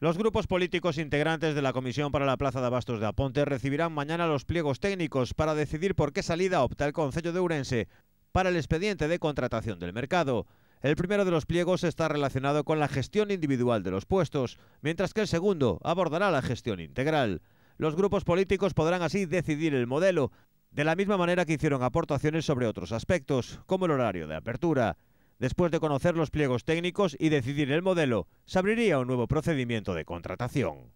Los grupos políticos integrantes de la Comisión para la Plaza de Abastos de Aponte recibirán mañana los pliegos técnicos para decidir por qué salida opta el Concello de Urense para el expediente de contratación del mercado. El primero de los pliegos está relacionado con la gestión individual de los puestos, mientras que el segundo abordará la gestión integral. Los grupos políticos podrán así decidir el modelo, de la misma manera que hicieron aportaciones sobre otros aspectos, como el horario de apertura. Después de conocer los pliegos técnicos y decidir el modelo, se abriría un nuevo procedimiento de contratación.